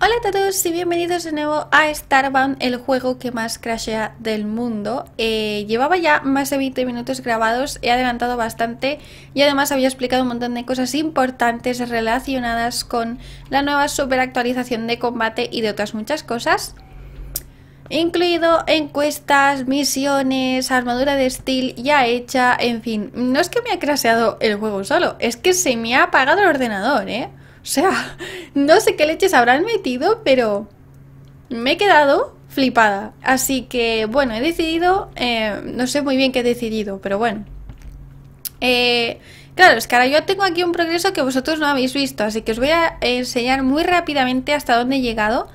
Hola a todos y bienvenidos de nuevo a Starbound, el juego que más crashea del mundo. Eh, llevaba ya más de 20 minutos grabados, he adelantado bastante y además había explicado un montón de cosas importantes relacionadas con la nueva super actualización de combate y de otras muchas cosas. Incluido encuestas, misiones, armadura de steel ya hecha, en fin. No es que me ha crasheado el juego solo, es que se me ha apagado el ordenador, ¿eh? O sea, no sé qué leches habrán metido, pero me he quedado flipada. Así que, bueno, he decidido, eh, no sé muy bien qué he decidido, pero bueno. Eh, claro, es que ahora yo tengo aquí un progreso que vosotros no habéis visto, así que os voy a enseñar muy rápidamente hasta dónde he llegado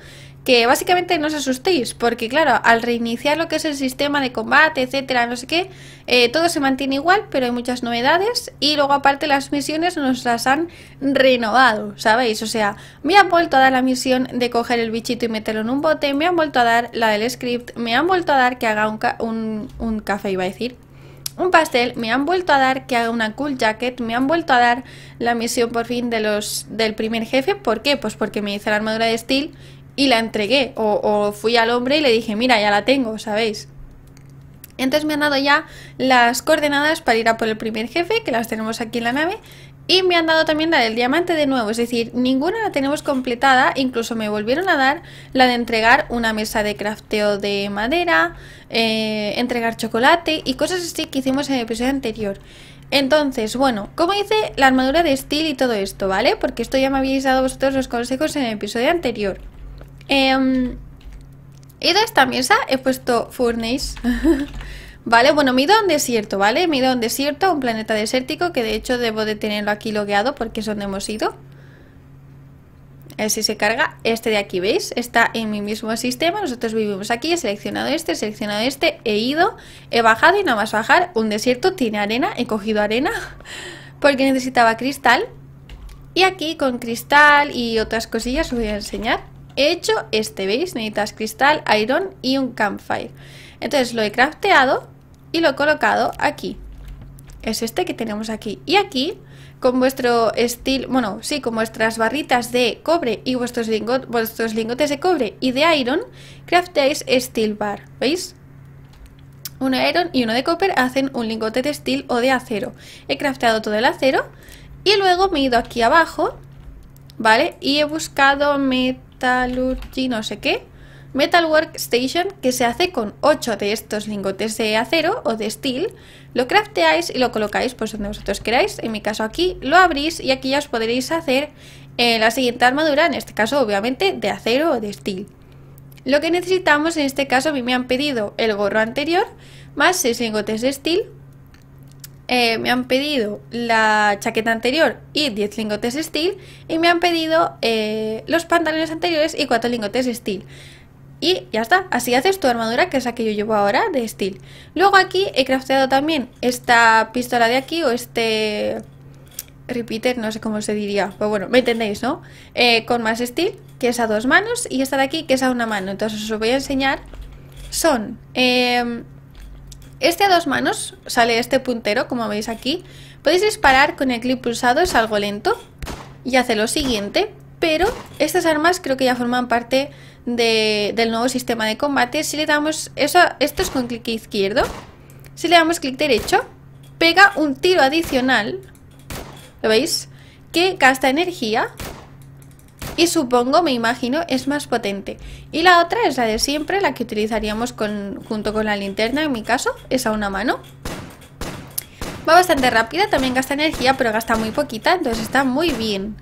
que básicamente no os asustéis, porque claro, al reiniciar lo que es el sistema de combate, etcétera, no sé qué, eh, todo se mantiene igual, pero hay muchas novedades y luego aparte las misiones nos las han renovado, ¿sabéis? O sea, me han vuelto a dar la misión de coger el bichito y meterlo en un bote, me han vuelto a dar la del script, me han vuelto a dar que haga un, un, un café, iba a decir, un pastel, me han vuelto a dar que haga una cool jacket, me han vuelto a dar la misión por fin de los del primer jefe, ¿por qué? Pues porque me hice la armadura de steel y la entregué. O, fui al hombre y le dije, mira, ya la tengo, ¿sabéis? Entonces me han dado ya las coordenadas para ir a por el primer jefe, que las tenemos aquí en la nave. Y me han dado también la del diamante de nuevo, es decir, ninguna la tenemos completada, incluso me volvieron a dar la de entregar una mesa de crafteo de madera, eh, entregar chocolate y cosas así que hicimos en el episodio anterior. Entonces, bueno, como hice la armadura de estilo y todo esto, ¿vale? Porque esto ya me habéis dado vosotros los consejos en el episodio anterior. Em, he ido a esta mesa, he puesto Furnace. vale, bueno, me he ido a un desierto, ¿vale? Me he ido a un desierto, un planeta desértico, que de hecho debo de tenerlo aquí logueado porque es donde hemos ido. A si se carga este de aquí, ¿veis? Está en mi mismo sistema, nosotros vivimos aquí, he seleccionado este, he seleccionado este, he ido, he bajado y nada más bajar un desierto tiene arena, he cogido arena porque necesitaba cristal y aquí con cristal y otras cosillas os voy a enseñar He hecho este, ¿veis? Necesitas cristal, iron y un campfire. Entonces lo he crafteado y lo he colocado aquí. Es este que tenemos aquí. Y aquí, con vuestro steel bueno, sí, con vuestras barritas de cobre y vuestros, vuestros lingotes de cobre y de iron, crafteáis steel bar, ¿veis? Uno de iron y uno de copper hacen un lingote de steel o de acero. He crafteado todo el acero y luego me he ido aquí abajo, ¿vale? Y he buscado metal y no sé qué, Metal Workstation que se hace con 8 de estos lingotes de acero o de steel. Lo crafteáis y lo colocáis pues donde vosotros queráis. En mi caso aquí lo abrís y aquí ya os podréis hacer eh, la siguiente armadura, en este caso obviamente de acero o de steel. Lo que necesitamos en este caso a mí me han pedido el gorro anterior más 6 lingotes de steel eh, me han pedido la chaqueta anterior y 10 lingotes steel y me han pedido eh, los pantalones anteriores y 4 lingotes steel. Y ya está, así haces tu armadura que es la que yo llevo ahora de steel. Luego aquí he crafteado también esta pistola de aquí o este repeater, no sé cómo se diría, pero bueno, me entendéis, ¿no? Eh, con más steel, que es a dos manos y esta de aquí que es a una mano. Entonces os voy a enseñar, son... Este a dos manos, sale este puntero, como veis aquí. Podéis disparar con el clic pulsado, es algo lento. Y hace lo siguiente, pero estas armas creo que ya forman parte del nuevo sistema de combate. Si le damos eso, esto es con clic izquierdo. Si le damos clic derecho, pega un tiro adicional. ¿Lo veis? Que gasta energía y supongo, me imagino, es más potente. Y la otra es la de siempre, la que utilizaríamos junto con la linterna, en mi caso, es a una mano. Va bastante rápida, también gasta energía, pero gasta muy poquita, entonces está muy bien.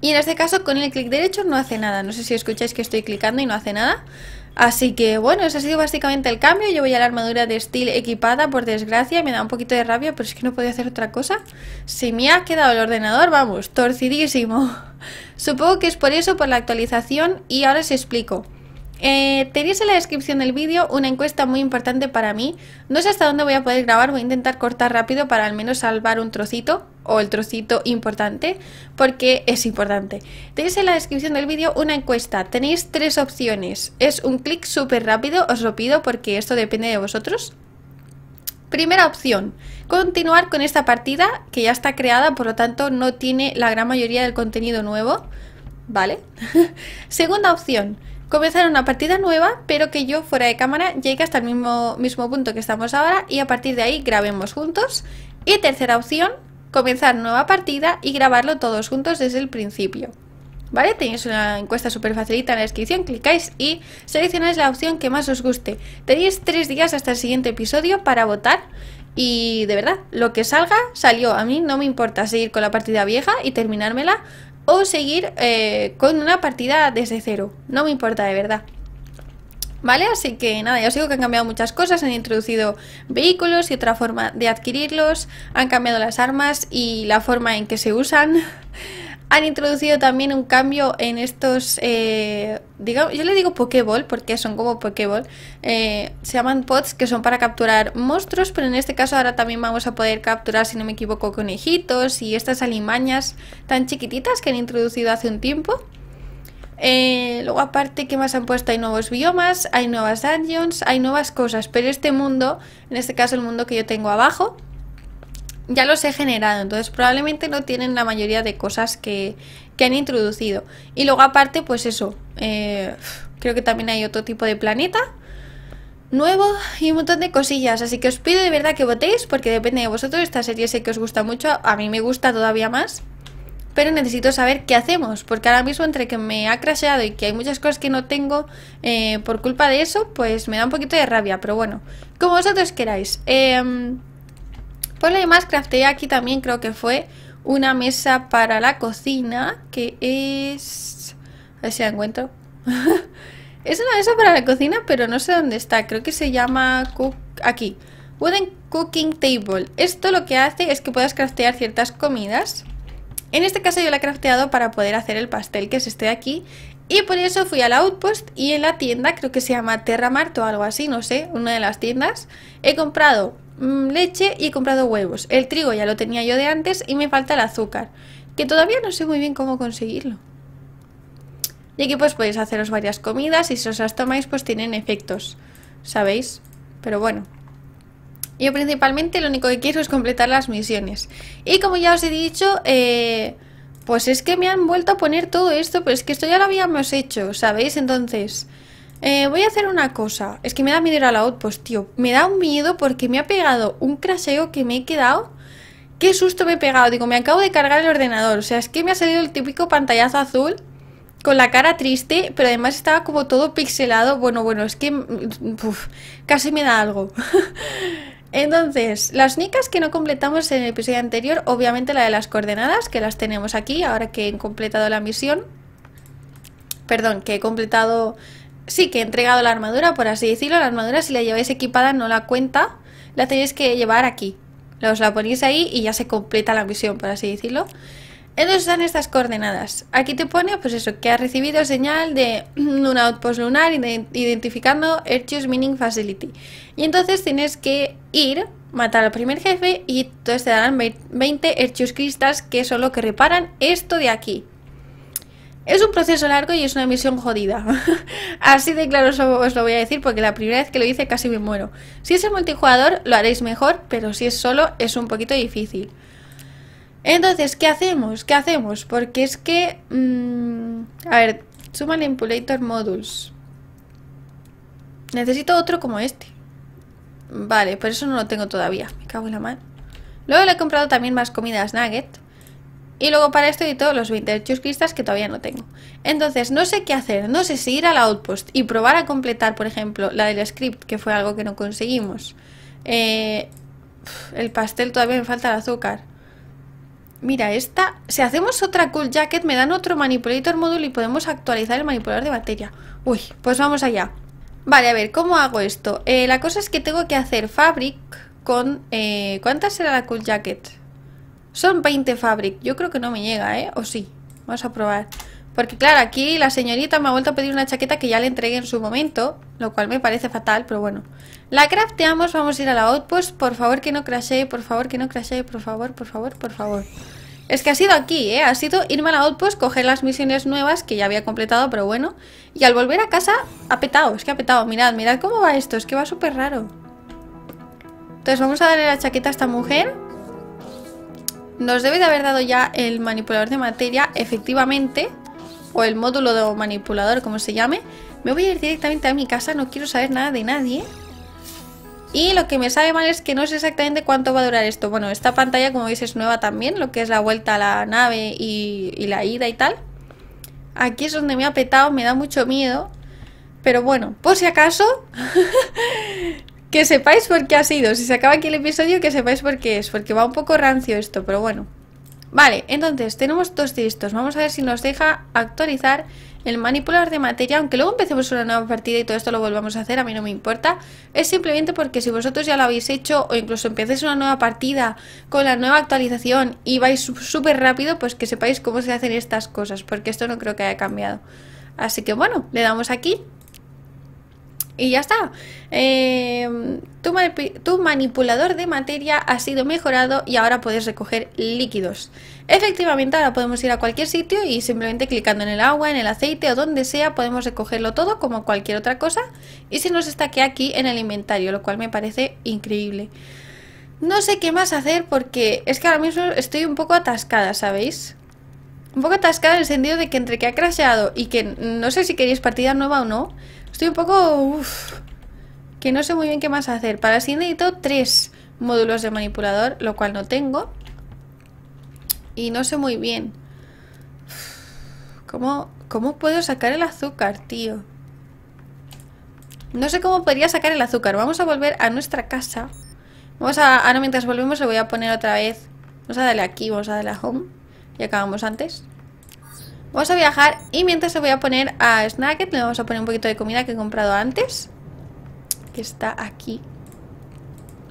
Y en este caso con el clic derecho no hace nada, no sé si escucháis que estoy clicando y no hace nada, Así que bueno, ese ha sido básicamente el cambio. Yo voy a la armadura de Steel equipada, por desgracia. Me da un poquito de rabia, pero es que no podía hacer otra cosa. Si me ha quedado el ordenador, vamos, torcidísimo. Supongo que es por eso, por la actualización, y ahora os explico. Eh, tenéis en la descripción del vídeo una encuesta muy importante para mí. No sé hasta dónde voy a poder grabar, voy a intentar cortar rápido para al menos salvar un trocito o el trocito importante, porque es importante. Tenéis en la descripción del vídeo una encuesta, tenéis tres opciones. Es un clic súper rápido, os lo pido porque esto depende de vosotros. Primera opción, continuar con esta partida que ya está creada, por lo tanto no tiene la gran mayoría del contenido nuevo, ¿vale? Segunda opción, comenzar una partida nueva, pero que yo fuera de cámara llegue hasta el mismo, mismo punto que estamos ahora y a partir de ahí grabemos juntos. Y tercera opción, comenzar nueva partida y grabarlo todos juntos desde el principio. ¿Vale? Tenéis una encuesta súper facilita en la descripción, clicáis y seleccionáis la opción que más os guste. Tenéis tres días hasta el siguiente episodio para votar y de verdad, lo que salga, salió. A mí no me importa seguir con la partida vieja y terminármela o seguir eh, con una partida desde cero. No me importa, de verdad. ¿Vale? Así que nada, ya os digo que han cambiado muchas cosas, han introducido vehículos y otra forma de adquirirlos, han cambiado las armas y la forma en que se usan han introducido también un cambio en estos, eh, digamos, yo le digo Pokéball porque son como Pokéball, eh, se llaman pods que son para capturar monstruos, pero en este caso ahora también vamos a poder capturar, si no me equivoco, conejitos y estas alimañas tan chiquititas que han introducido hace un tiempo. Eh, luego aparte, ¿qué más han puesto? Hay nuevos biomas, hay nuevas dungeons, hay nuevas cosas, pero este mundo, en este caso el mundo que yo tengo abajo, ya los he generado, entonces probablemente no tienen la mayoría de cosas que, que han introducido. Y luego aparte, pues eso, eh, creo que también hay otro tipo de planeta nuevo y un montón de cosillas, así que os pido de verdad que votéis porque depende de vosotros, esta serie sé que os gusta mucho, a mí me gusta todavía más. Pero necesito saber qué hacemos, porque ahora mismo entre que me ha crasheado y que hay muchas cosas que no tengo eh, por culpa de eso, pues me da un poquito de rabia, pero bueno, como vosotros queráis. Em, por lo demás, crafteé aquí también, creo que fue una mesa para la cocina, que es... A ver si la encuentro. es una mesa para la cocina, pero no sé dónde está. Creo que se llama... Aquí. Wooden Cooking Table. Esto lo que hace es que puedas craftear ciertas comidas. En este caso yo la he crafteado para poder hacer el pastel que es este de aquí. Y por eso fui al Outpost y en la tienda, creo que se llama Terra Mart o algo así, no sé, una de las tiendas. He comprado Mm, leche y he comprado huevos. El trigo ya lo tenía yo de antes y me falta el azúcar, que todavía no sé muy bien cómo conseguirlo. Y aquí pues podéis haceros varias comidas y si os las tomáis pues tienen efectos, ¿sabéis? Pero bueno. Yo principalmente lo único que quiero es completar las misiones. Y como ya os he dicho, eh, pues es que me han vuelto a poner todo esto, pero es que esto ya lo habíamos hecho, ¿sabéis? Entonces, eh, voy a hacer una cosa. Es que me da miedo ir la outpost, tío. Me da un miedo porque me ha pegado un craseo que me he quedado. Qué susto me he pegado. Digo, me acabo de cargar el ordenador. O sea, es que me ha salido el típico pantallazo azul con la cara triste, pero además estaba como todo pixelado. Bueno, bueno, es que mm, casi me da algo. Entonces, las nicas que no completamos en el episodio anterior, obviamente la de las coordenadas, que las tenemos aquí, ahora que he completado la misión. Perdón, que he completado sí que he entregado la armadura, por así decirlo. La armadura, si la lleváis equipada, no la cuenta. La tenéis que llevar aquí. Os la ponéis ahí y ya se completa la misión, por así decirlo. Entonces están estas coordenadas. Aquí te pone, pues eso, que ha recibido señal de un outpost lunar identificando Erchius Mining Facility. Y entonces tienes que ir, matar al primer jefe y entonces te darán 20 Erchius Cristas que son lo que reparan esto de aquí. Es un proceso largo y es una misión jodida. Así de claro os lo voy a decir porque la primera vez que lo hice casi me muero. Si es el multijugador lo haréis mejor, pero si es solo es un poquito difícil. Entonces, ¿qué hacemos? ¿Qué hacemos? Porque es que... Mm, a ver, Suma Manipulator Modules. Necesito otro como este. Vale, por eso no lo tengo todavía. Me cago en la mano. Luego le he comprado también más comidas nugget. Y luego para esto y todos los 28 cristas que todavía no tengo. Entonces no sé qué hacer, no sé si ir a al outpost y probar a completar, por ejemplo, la del script, que fue algo que no conseguimos. Eh, el pastel todavía me falta el azúcar. Mira, esta, si hacemos otra Cool Jacket me dan otro Manipulator módulo y podemos actualizar el manipulador de batería. Uy, pues vamos allá. Vale, a ver, ¿cómo hago esto? Eh, la cosa es que tengo que hacer Fabric con... Eh, ¿Cuántas será la Cool Jacket? Son 20 fabric. Yo creo que no me llega, ¿eh? O sí. Vamos a probar. Porque claro, aquí la señorita me ha vuelto a pedir una chaqueta que ya le entregué en su momento, lo cual me parece fatal, pero bueno. La crafteamos, vamos a ir a la outpost, por favor que no crashee, por favor que no crashee, por favor, por favor, por favor. Es que ha sido aquí, ¿eh? Ha sido irme a la outpost, coger las misiones nuevas que ya había completado, pero bueno. Y al volver a casa, ha petado, es que ha petado. Mirad, mirad cómo va esto, es que va súper raro. Entonces vamos a darle la chaqueta a esta mujer. Nos debe de haber dado ya el manipulador de materia, efectivamente, o el módulo de manipulador, como se llame. Me voy a ir directamente a mi casa, no quiero saber nada de nadie. Y lo que me sabe mal es que no sé exactamente cuánto va a durar esto. Bueno, esta pantalla, como veis, es nueva también, lo que es la vuelta a la nave y, y la ida y tal. Aquí es donde me ha petado, me da mucho miedo. Pero bueno, por si acaso, que sepáis por qué ha sido. Si se acaba aquí el episodio, que sepáis por qué es. Porque va un poco rancio esto, pero bueno. Vale, entonces tenemos dos listos. Vamos a ver si nos deja actualizar el manipular de materia. Aunque luego empecemos una nueva partida y todo esto lo volvamos a hacer, a mí no me importa. Es simplemente porque si vosotros ya lo habéis hecho o incluso empecéis una nueva partida con la nueva actualización y vais súper rápido, pues que sepáis cómo se hacen estas cosas. Porque esto no creo que haya cambiado. Así que bueno, le damos aquí y ya está. Eh, tu, manipulador de materia ha sido mejorado y ahora puedes recoger líquidos. Efectivamente, ahora podemos ir a cualquier sitio y simplemente clicando en el agua, en el aceite o donde sea, podemos recogerlo todo como cualquier otra cosa y se nos estaquea aquí en el inventario, lo cual me parece increíble. No sé qué más hacer porque es que ahora mismo estoy un poco atascada, ¿sabéis? Un poco atascada en el sentido de que entre que ha crasheado y que no sé si queréis partida nueva o no, Estoy un poco... Uf, que no sé muy bien qué más hacer. Para sí necesito tres módulos de manipulador, lo cual no tengo. Y no sé muy bien. ¿Cómo, cómo puedo sacar el azúcar, tío? No sé cómo podría sacar el azúcar. Vamos a volver a nuestra casa. Vamos a... Ahora mientras volvemos le voy a poner otra vez... Vamos a darle aquí, vamos a darle a home. Y acabamos antes. Vamos a viajar y mientras se voy a poner a Snacket, le vamos a poner un poquito de comida que he comprado antes. Que está aquí.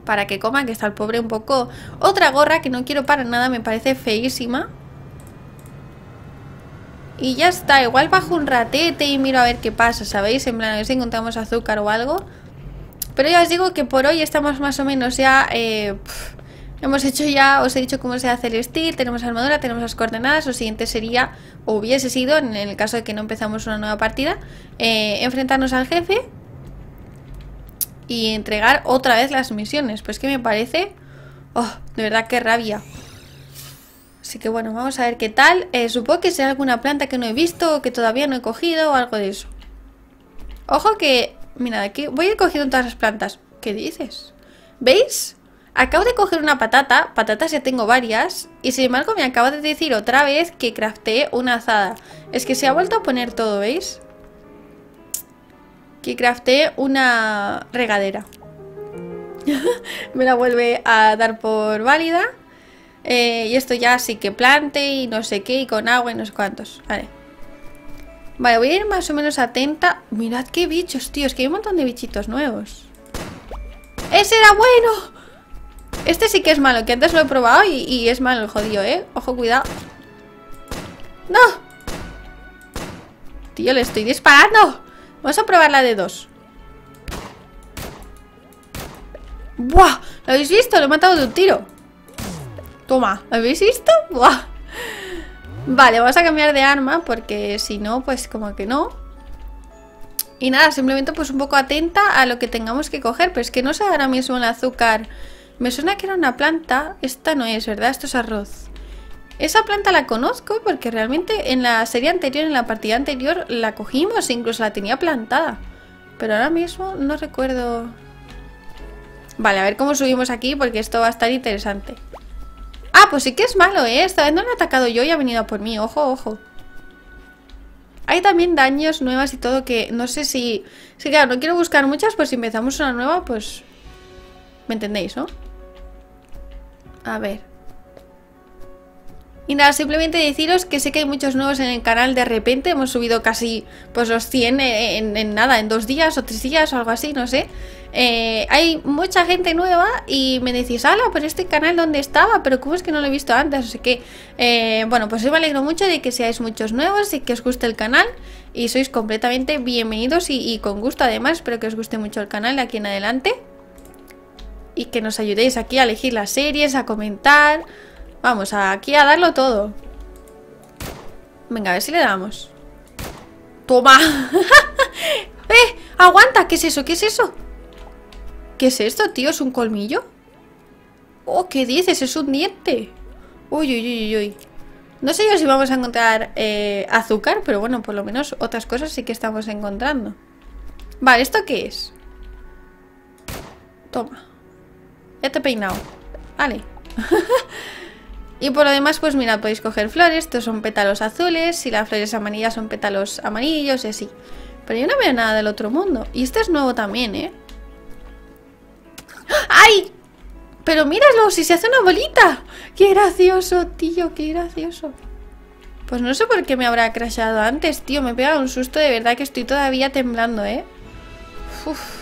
Para que coma, que está el pobre un poco... Otra gorra que no quiero para nada, me parece feísima. Y ya está, igual bajo un ratete y miro a ver qué pasa, ¿sabéis? En plan, a ver si encontramos azúcar o algo. Pero ya os digo que por hoy estamos más o menos ya... Eh, Hemos hecho ya, os he dicho cómo se hace el steel, tenemos armadura, tenemos las coordenadas. Lo siguiente sería, o hubiese sido, en el caso de que no empezamos una nueva partida, eh, enfrentarnos al jefe y entregar otra vez las misiones. Pues que me parece... Oh, de verdad que rabia. Así que bueno, vamos a ver qué tal. Eh, supongo que será alguna planta que no he visto, o que todavía no he cogido o algo de eso. Ojo que... Mira, aquí voy a ir cogiendo todas las plantas. ¿Qué dices? ¿Veis? Acabo de coger una patata, patatas ya tengo varias, y sin embargo me acaba de decir otra vez que crafté una azada. Es que se ha vuelto a poner todo, ¿veis? Que crafté una regadera. me la vuelve a dar por válida. Eh, y esto ya sí que plante y no sé qué, y con agua y no sé cuántos. Vale. Vale, voy a ir más o menos atenta. Mirad qué bichos, tío. Es que hay un montón de bichitos nuevos. ¡Ese era bueno! Este sí que es malo, que antes lo he probado y, es malo el jodido, ¿eh? Ojo, cuidado. ¡No! Tío, le estoy disparando. Vamos a probar la de dos. ¡Buah! ¿Lo habéis visto? Lo he matado de un tiro. Toma, ¿lo habéis visto? ¡Buah! Vale, vamos a cambiar de arma porque si no, pues como que no. Y nada, simplemente pues un poco atenta a lo que tengamos que coger. Pero es que no sé ahora mismo el azúcar me suena que era una planta. Esta no es, ¿verdad? Esto es arroz. Esa planta la conozco porque realmente en la serie anterior, en la partida anterior, la cogimos, incluso la tenía plantada. Pero ahora mismo no recuerdo... Vale, a ver cómo subimos aquí porque esto va a estar interesante. Ah, pues sí que es malo, ¿eh? Esta vez no lo he atacado yo y ha venido por mí. Ojo, ojo. Hay también daños nuevas y todo que no sé si... Sí, claro, no quiero buscar muchas, pues si empezamos una nueva, pues... ¿Me entendéis, no? A ver. Y nada, simplemente deciros que sé que hay muchos nuevos en el canal de repente. Hemos subido casi pues los 100 eh, en, nada, en dos días o tres días o algo así, no sé. Eh, hay mucha gente nueva y me decís, ala, pero este canal ¿dónde estaba, pero cómo es que no lo he visto antes. Así que, eh, bueno, pues yo me alegro mucho de que seáis muchos nuevos y que os guste el canal. Y sois completamente bienvenidos y con gusto además. Espero que os guste mucho el canal de aquí en adelante y que nos ayudéis aquí a elegir las series, a comentar. Vamos, aquí a darlo todo. Venga, a ver si le damos. ¡Toma! ¡Eh! ¡Aguanta! ¿Qué es eso? ¿Qué es eso? ¿Qué es esto, tío? ¿Es un colmillo? Oh, ¿qué dices? Es un diente. Uy, uy, uy, uy. No sé yo si vamos a encontrar eh, azúcar, pero bueno, por lo menos otras cosas sí que estamos encontrando. Vale, ¿esto qué es? Toma. Ya te he peinado. Vale. Y por lo demás, pues mira, podéis coger flores, estos son pétalos azules, si las flores amarillas son pétalos amarillos y así. Pero yo no veo nada del otro mundo. Y este es nuevo también, ¿eh? ¡Ay! Pero míralo, si se hace una bolita. ¡Qué gracioso, tío! ¡Qué gracioso! Pues no sé por qué me habrá crashado antes, tío. Me pegado un susto, de verdad que estoy todavía temblando, ¿eh? Uf.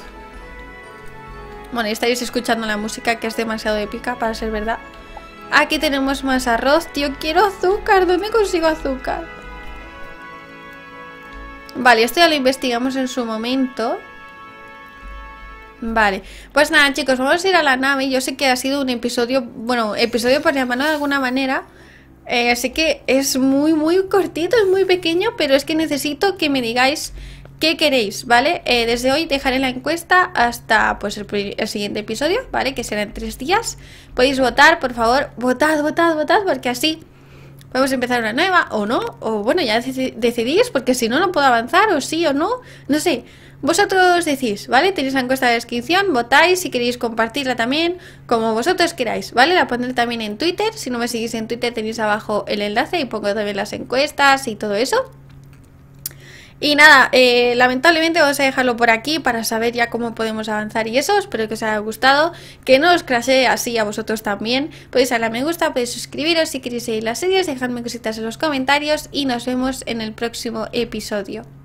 Bueno, estaréis escuchando la música que es demasiado épica para ser verdad. Aquí tenemos más arroz. Tío, quiero azúcar. ¿Dónde consigo azúcar? Vale, esto ya lo investigamos en su momento. Vale, pues nada chicos, vamos a ir a la nave. Yo sé que ha sido un episodio, bueno, episodio por llamarlo de alguna manera. Eh, así que es muy, muy cortito, es muy pequeño, pero es que necesito que me digáis ¿Qué queréis? ¿Vale? Eh, desde hoy dejaré la encuesta hasta pues el, siguiente episodio, ¿vale? Que será en tres días. Podéis votar, por favor, votad, votad, votad, porque así podemos empezar una nueva o no, o bueno, ya decidís, porque si no, no puedo avanzar, o sí o no, no sé. Vosotros decís, ¿vale? Tenéis la encuesta de descripción, votáis si queréis compartirla también, como vosotros queráis, ¿vale? La pondré también en Twitter, si no me seguís en Twitter tenéis abajo el enlace y pongo también las encuestas y todo eso. Y nada, eh, lamentablemente vamos a dejarlo por aquí para saber ya cómo podemos avanzar y eso. Espero que os haya gustado, que no os crase así a vosotros también. Podéis darle a me gusta, podéis suscribiros si queréis seguir las series, dejadme cositas en los comentarios y nos vemos en el próximo episodio.